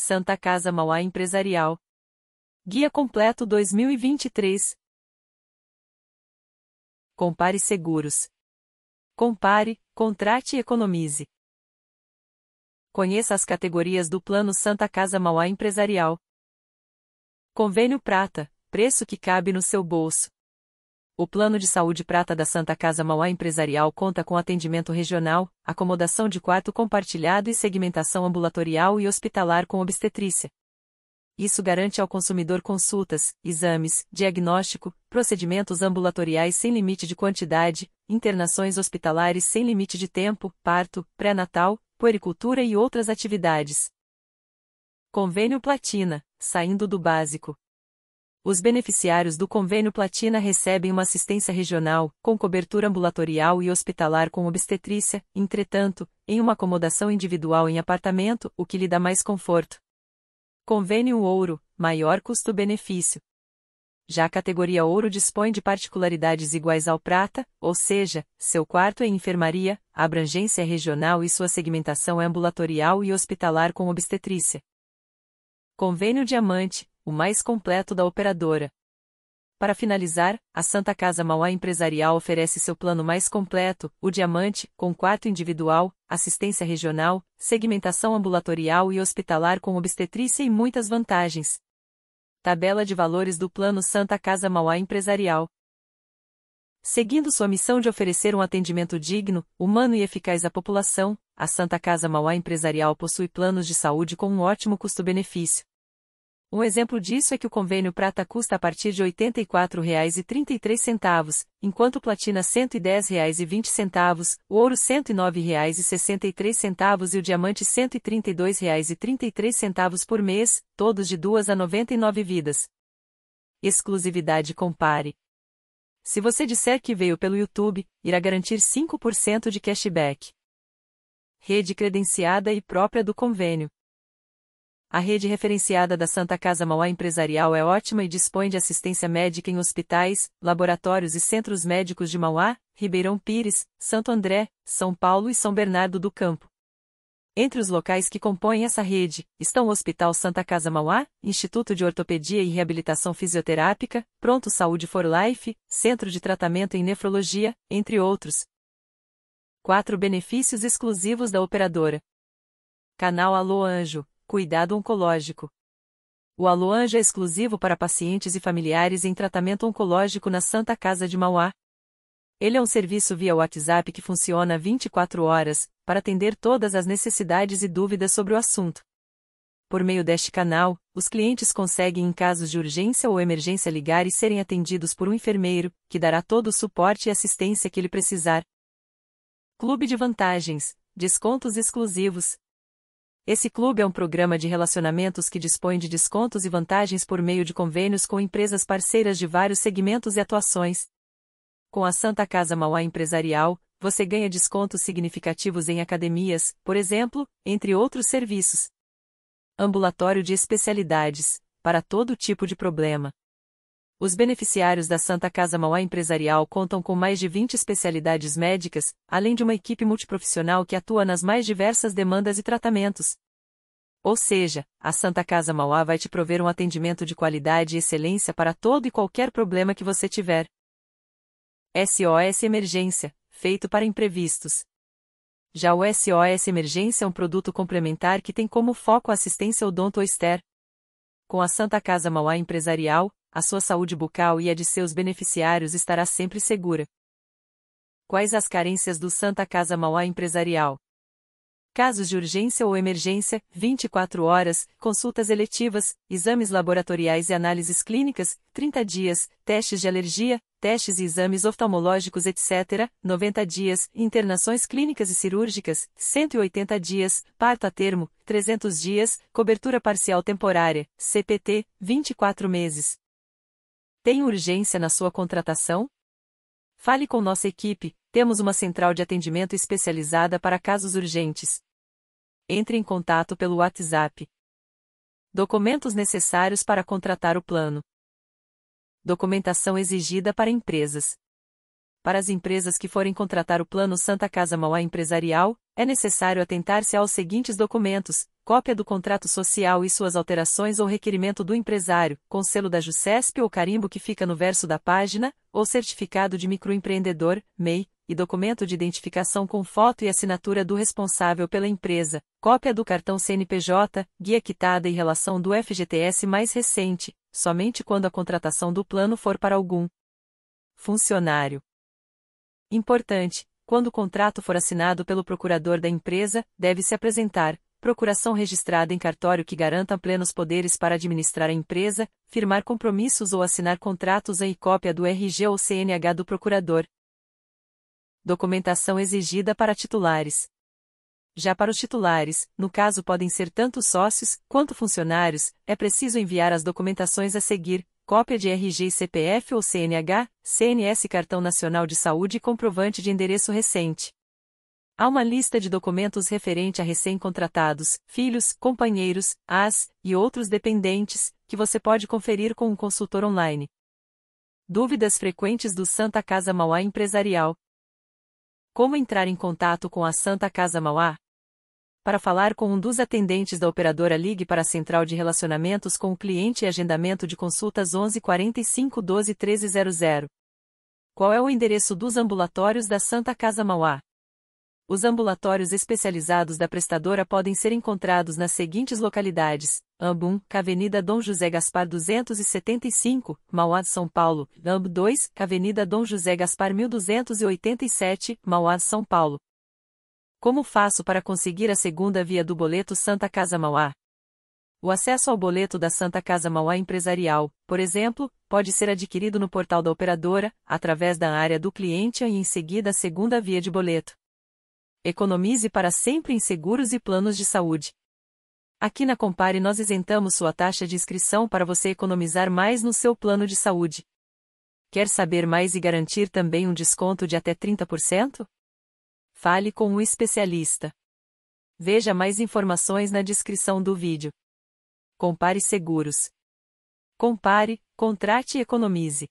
Santa Casa Mauá Empresarial. Guia completo 2023. Compare seguros. Compare, contrate e economize. Conheça as categorias do Plano Santa Casa Mauá Empresarial. Convênio Prata, preço que cabe no seu bolso. O Plano de Saúde Prata da Santa Casa Mauá Empresarial conta com atendimento regional, acomodação de quarto compartilhado e segmentação ambulatorial e hospitalar com obstetrícia. Isso garante ao consumidor consultas, exames, diagnóstico, procedimentos ambulatoriais sem limite de quantidade, internações hospitalares sem limite de tempo, parto, pré-natal, puericultura e outras atividades. Convênio Platina, saindo do básico os beneficiários do convênio Platina recebem uma assistência regional, com cobertura ambulatorial e hospitalar com obstetrícia, entretanto, em uma acomodação individual em apartamento, o que lhe dá mais conforto. Convênio Ouro, maior custo-benefício. Já a categoria Ouro dispõe de particularidades iguais ao Prata, ou seja, seu quarto é enfermaria, a abrangência é regional e sua segmentação é ambulatorial e hospitalar com obstetrícia. Convênio Diamante, o mais completo da operadora. Para finalizar, a Santa Casa Mauá Empresarial oferece seu plano mais completo, o Diamante, com quarto individual, assistência regional, segmentação ambulatorial e hospitalar com obstetrícia e muitas vantagens. Tabela de valores do Plano Santa Casa Mauá Empresarial. Seguindo sua missão de oferecer um atendimento digno, humano e eficaz à população, a Santa Casa Mauá Empresarial possui planos de saúde com um ótimo custo-benefício um exemplo disso é que o convênio prata custa a partir de R$ 84,33, enquanto platina R$ 110,20, o ouro R$ 109,63 e o diamante R$ 132,33 por mês, todos de 2 a 99 vidas. Exclusividade compare. Se você disser que veio pelo YouTube, irá garantir 5% de cashback. Rede credenciada e própria do convênio. A rede referenciada da Santa Casa Mauá Empresarial é ótima e dispõe de assistência médica em hospitais, laboratórios e centros médicos de Mauá, Ribeirão Pires, Santo André, São Paulo e São Bernardo do Campo. Entre os locais que compõem essa rede estão o Hospital Santa Casa Mauá, Instituto de Ortopedia e Reabilitação Fisioterápica, Pronto Saúde for Life, Centro de Tratamento em Nefrologia, entre outros. 4 benefícios exclusivos da operadora. Canal Alô Anjo cuidado oncológico. O Aloanja é exclusivo para pacientes e familiares em tratamento oncológico na Santa Casa de Mauá. Ele é um serviço via WhatsApp que funciona 24 horas, para atender todas as necessidades e dúvidas sobre o assunto. Por meio deste canal, os clientes conseguem, em casos de urgência ou emergência, ligar e serem atendidos por um enfermeiro, que dará todo o suporte e assistência que ele precisar. Clube de Vantagens Descontos exclusivos, esse clube é um programa de relacionamentos que dispõe de descontos e vantagens por meio de convênios com empresas parceiras de vários segmentos e atuações. Com a Santa Casa Mauá Empresarial, você ganha descontos significativos em academias, por exemplo, entre outros serviços. Ambulatório de especialidades, para todo tipo de problema. Os beneficiários da Santa Casa Mauá Empresarial contam com mais de 20 especialidades médicas, além de uma equipe multiprofissional que atua nas mais diversas demandas e tratamentos. Ou seja, a Santa Casa Mauá vai te prover um atendimento de qualidade e excelência para todo e qualquer problema que você tiver. SOS Emergência feito para imprevistos. Já o SOS Emergência é um produto complementar que tem como foco a assistência odonto-ester. Com a Santa Casa Mauá Empresarial, a sua saúde bucal e a de seus beneficiários estará sempre segura. Quais as carências do Santa Casa Mauá Empresarial? Casos de urgência ou emergência, 24 horas, consultas eletivas, exames laboratoriais e análises clínicas, 30 dias, testes de alergia, testes e exames oftalmológicos, etc., 90 dias, internações clínicas e cirúrgicas, 180 dias, parto a termo, 300 dias, cobertura parcial temporária, CPT, 24 meses. Tem urgência na sua contratação? Fale com nossa equipe, temos uma central de atendimento especializada para casos urgentes. Entre em contato pelo WhatsApp. Documentos necessários para contratar o plano. Documentação exigida para empresas. Para as empresas que forem contratar o Plano Santa Casa Mauá Empresarial, é necessário atentar-se aos seguintes documentos: cópia do contrato social e suas alterações ou requerimento do empresário, com selo da JUCESP ou carimbo que fica no verso da página, ou certificado de microempreendedor, MEI, e documento de identificação com foto e assinatura do responsável pela empresa, cópia do cartão CNPJ, guia quitada e relação do FGTS mais recente, somente quando a contratação do plano for para algum funcionário. Importante: quando o contrato for assinado pelo procurador da empresa, deve-se apresentar, procuração registrada em cartório que garanta plenos poderes para administrar a empresa, firmar compromissos ou assinar contratos e cópia do RG ou CNH do procurador. Documentação exigida para titulares. Já para os titulares, no caso podem ser tanto sócios quanto funcionários, é preciso enviar as documentações a seguir: cópia de RG e CPF ou CNH, CNS Cartão Nacional de Saúde e comprovante de endereço recente. Há uma lista de documentos referente a recém-contratados, filhos, companheiros, as e outros dependentes, que você pode conferir com um consultor online. Dúvidas frequentes do Santa Casa Mauá Empresarial. Como entrar em contato com a Santa Casa Mauá? Para falar com um dos atendentes da operadora ligue para a Central de Relacionamentos com o Cliente e Agendamento de Consultas 11 45 12 1300. Qual é o endereço dos ambulatórios da Santa Casa Mauá? Os ambulatórios especializados da prestadora podem ser encontrados nas seguintes localidades: AMB1, Avenida Dom José Gaspar 275, Mauá, São Paulo; AMB2, Avenida Dom José Gaspar 1287, Mauá, São Paulo. Como faço para conseguir a segunda via do boleto Santa Casa Mauá? O acesso ao boleto da Santa Casa Mauá Empresarial, por exemplo, pode ser adquirido no portal da operadora, através da área do cliente e em seguida a segunda via de boleto. Economize para sempre em seguros e planos de saúde. Aqui na Compare nós isentamos sua taxa de inscrição para você economizar mais no seu plano de saúde. Quer saber mais e garantir também um desconto de até 30%? Fale com um especialista. Veja mais informações na descrição do vídeo. Compare Seguros. Compare, contrate e economize.